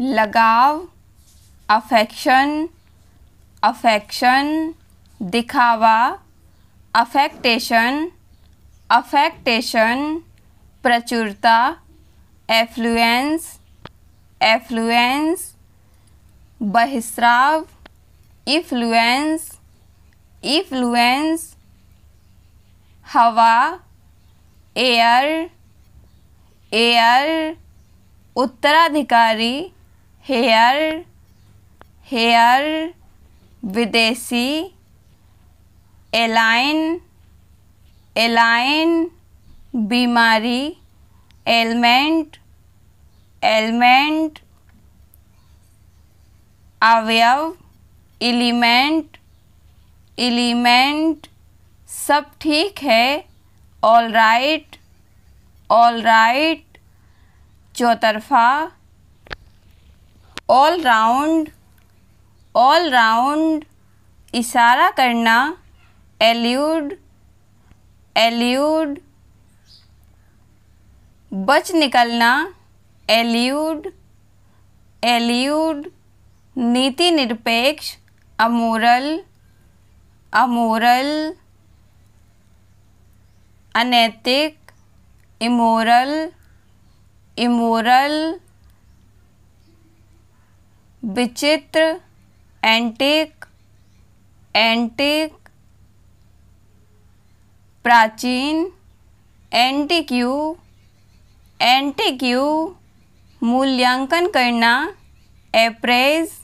लगाव affection affection दिखावा affectation affectation प्रचुरता एफ्लुएंस एफ्लुएंस बहिस्राव इफ्लुएंस इफ्लुएंस हवा एयर एयर उत्तराधिकारी हेयर हेयर विदेशी एलाइन एलाइन बीमारी एलमेंट एलमेंट अवयव एलिमेंट एलिमेंट सब ठीक है ऑल राइट ऑल राइट चौतरफा ऑल राउंड ऑल राउंड इशारा करना एल्यूड एल्यूड बच निकलना एल्यूड एल्यूड नीति निरपेक्ष अमोरल अमोरल अनैतिक इमोरल इमोरल विचित्र एंटीक एंटिक प्राचीन एंटिक्यू एंटिक्यू मूल्यांकन करना एप्रेज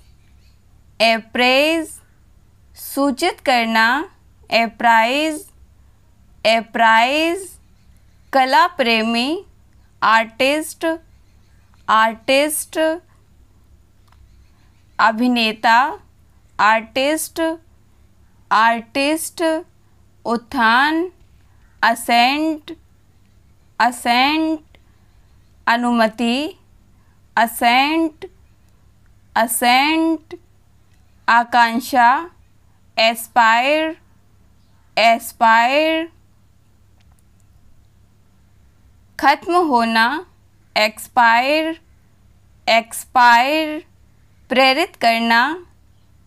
एप्रेज सूचित करना एप्राइज एप्राइज कला प्रेमी आर्टिस्ट आर्टिस्ट अभिनेता आर्टिस्ट आर्टिस्ट उत्थान असेंट असेंट अनुमति असेंट असेंट आकांक्षा एस्पायर एस्पायर ख़त्म होना एक्सपायर एक्सपायर प्रेरित करना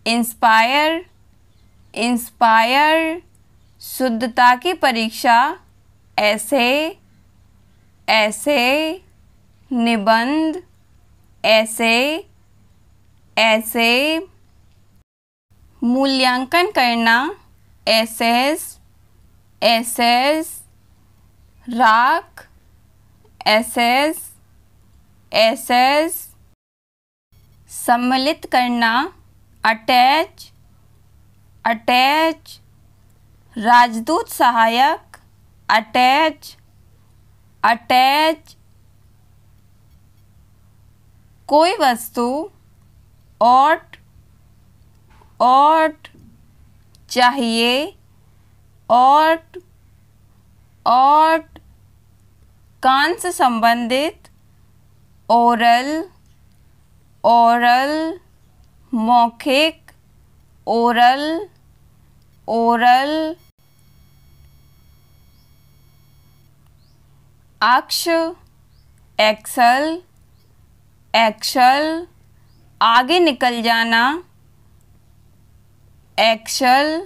इंस्पायर इंस्पायर शुद्धता की परीक्षा ऐसे ऐसे निबंध ऐसे ऐसे मूल्यांकन करना एसेस एसेस राख एसेस एसेस सम्मिलित करना अटैच अटैच राजदूत सहायक अटैच अटैच कोई वस्तु ऑट ऑट चाहिए ऑट ऑट कान से संबंधित ओरल ओरल मौखिक ओरल ओरल अक्ष एक्सल एक्शल आगे निकल जाना एक्शल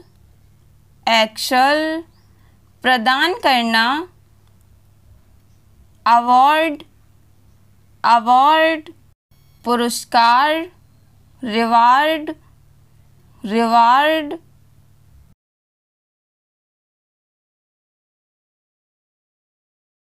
एक्शल प्रदान करना अवार्ड अवार्ड पुरस्कार रिवार्ड रिवार्ड